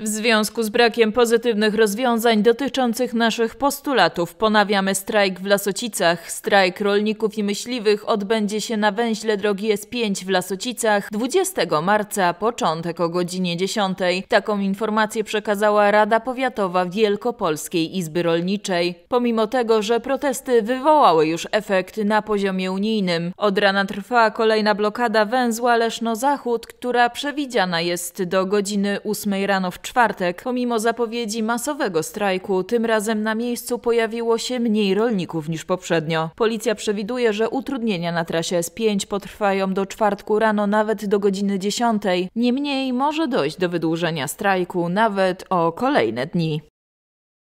W związku z brakiem pozytywnych rozwiązań dotyczących naszych postulatów ponawiamy strajk w Lasocicach. Strajk rolników i myśliwych odbędzie się na węźle drogi S5 w Lasocicach 20 marca, początek o godzinie 10. Taką informację przekazała Rada Powiatowa Wielkopolskiej Izby Rolniczej. Pomimo tego, że protesty wywołały już efekt na poziomie unijnym, od rana trwa kolejna blokada węzła Leszno-Zachód, która przewidziana jest do godziny 8 rano w czwartek. Pomimo zapowiedzi masowego strajku, tym razem na miejscu pojawiło się mniej rolników niż poprzednio. Policja przewiduje, że utrudnienia na trasie S5 potrwają do czwartku rano nawet do godziny 10. Niemniej może dojść do wydłużenia strajku nawet o kolejne dni.